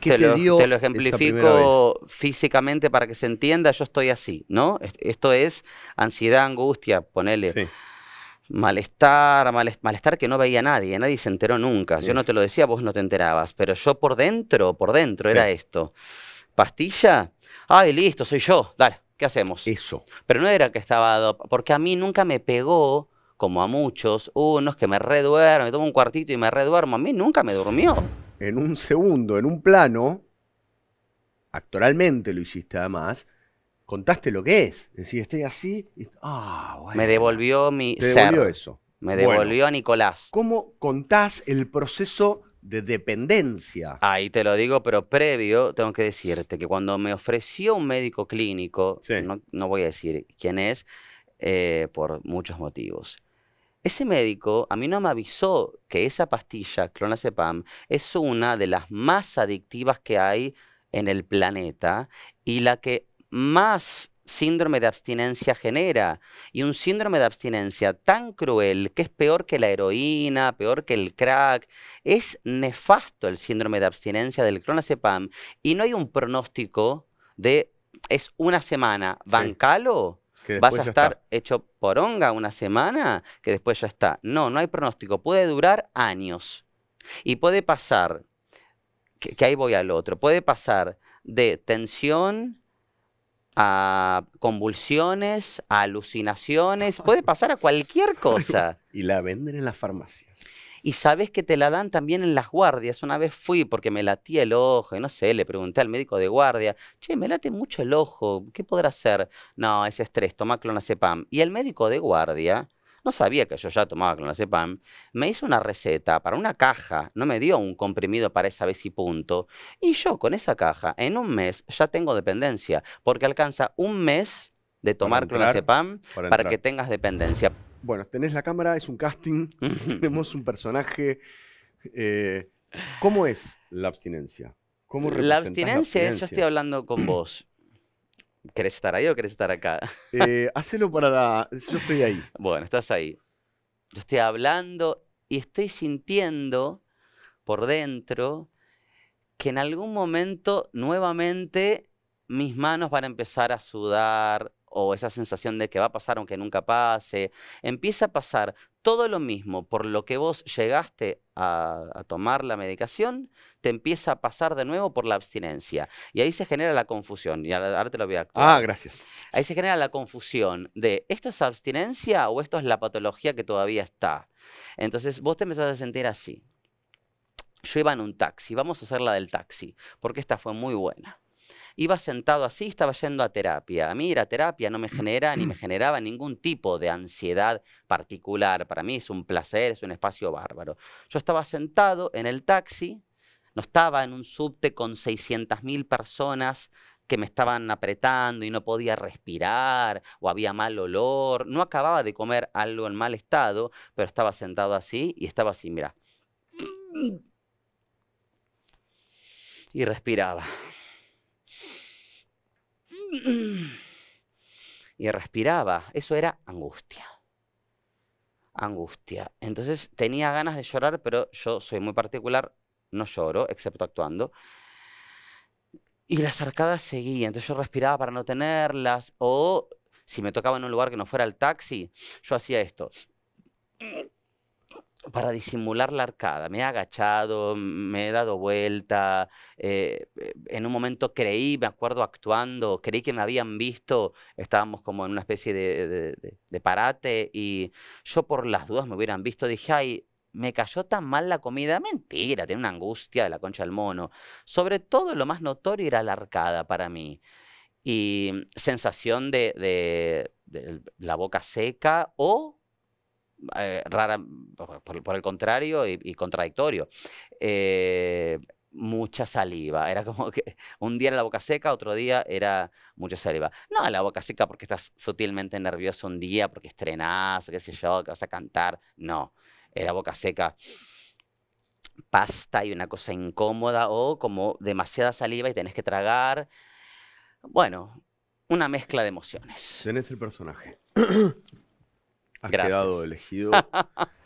te, lo, ejemplifico físicamente para que se entienda, yo estoy así, ¿no? Esto es ansiedad, angustia, ponele. malestar, malestar que no veía nadie, nadie se enteró nunca. Yo no te lo decía, vos no te enterabas, pero yo por dentro, por dentro era esto. Pastilla, ay, listo, soy yo, dale, ¿qué hacemos? Eso. Pero no era que estaba, porque a mí nunca me pegó, como a muchos, unos uh, que me reduermo me tomo un cuartito y me reduermo, a mí nunca me durmió en un segundo, en un plano, actualmente lo hiciste además, contaste lo que es. Es decir, estoy así. Y, ah, Me devolvió mi. devolvió eso. Me devolvió a Nicolás. ¿Cómo contás el proceso de dependencia? Ahí te lo digo, pero previo tengo que decirte que cuando me ofreció un médico clínico, no, voy a decir quién es, eh, por muchos motivos. Ese médico a mí no me avisó que esa pastilla, clonazepam, es una de las más adictivas que hay en el planeta y la que más síndrome de abstinencia genera. Y un síndrome de abstinencia tan cruel que es peor que la heroína, peor que el crack. Es nefasto el síndrome de abstinencia del clonazepam y no hay un pronóstico de es una semana, bancalo vas a estar hecho hecho poronga una semana que después ya está. No, no hay pronóstico. Puede durar años. Y puede pasar, que, que ahí voy al otro, puede pasar de tensión a convulsiones, a alucinaciones, puede pasar a cualquier cosa. y la venden en las farmacias. Y sabes que te la dan también en las guardias. Una vez fui porque me latía el ojo, y no sé, le pregunté al médico de guardia, che, me late mucho el ojo, ¿qué podrá hacer? No, es estrés, toma clonazepam. Y el médico de guardia, no sabía que yo ya tomaba clonazepam, me hizo una receta para una caja, no me dio un comprimido para esa vez y punto. Y yo con esa caja, en un mes, ya tengo dependencia, porque alcanza un mes de tomar clonazepam para que tengas dependencia bueno, tenés la cámara, es un casting, tenemos un personaje. Eh, ¿Cómo es la abstinencia? ¿Cómo la abstinencia, es, yo estoy hablando con vos. ¿Querés estar ahí o querés estar acá? Eh, hacelo para la... Yo estoy ahí. Bueno, estás ahí. Yo estoy hablando y estoy sintiendo por dentro que en algún momento nuevamente mis manos van a empezar a sudar, o esa sensación de que va a pasar aunque nunca pase, empieza a pasar todo lo mismo por lo que vos llegaste a, tomar la medicación, te empieza a pasar de nuevo por la abstinencia. Y ahí se genera la confusión, y ahora te lo voy a Ah, gracias. Ahí se genera la confusión de esto es abstinencia o esto es la patología que todavía está. Entonces vos te empezás a sentir así. Yo iba en un taxi, vamos a hacer la del taxi, porque esta fue muy buena iba sentado así, estaba yendo a terapia. A mí terapia no me genera ni me generaba ningún tipo de ansiedad particular. Para mí es un placer, es un espacio bárbaro. Yo estaba sentado en el taxi, no estaba en un subte con 600.000 personas que me estaban apretando y no podía respirar o había mal olor. No acababa de comer algo en mal estado, pero estaba sentado así y estaba así, mira. Y respiraba. y respiraba. Eso era angustia. Angustia. Entonces tenía ganas de llorar, pero yo soy muy particular, no lloro, excepto actuando. Y las arcadas seguían, entonces yo respiraba para no tenerlas, o si me tocaba en un lugar que no fuera el taxi, yo hacía esto para disimular la arcada. Me he agachado, me he dado vuelta, eh, eh, en un momento creí, me acuerdo actuando, creí que me habían visto, estábamos como en una especie de, parate y yo por las dudas me hubieran visto, dije, ay, me cayó tan mal la comida. Mentira, tenía una angustia de la concha del mono. Sobre todo lo más notorio era la arcada para mí. Y mm, sensación de la boca seca o eh, rara, por, el contrario, y, contradictorio. Eh, mucha saliva. Era como que un día era la boca seca, otro día era mucha saliva. No, la boca seca porque estás sutilmente nervioso un día, porque estrenás, qué sé yo, que vas a cantar. No, era boca seca pasta y una cosa incómoda o como demasiada saliva y tenés que tragar. Bueno, una mezcla de emociones. Tenés el personaje. Ha quedado elegido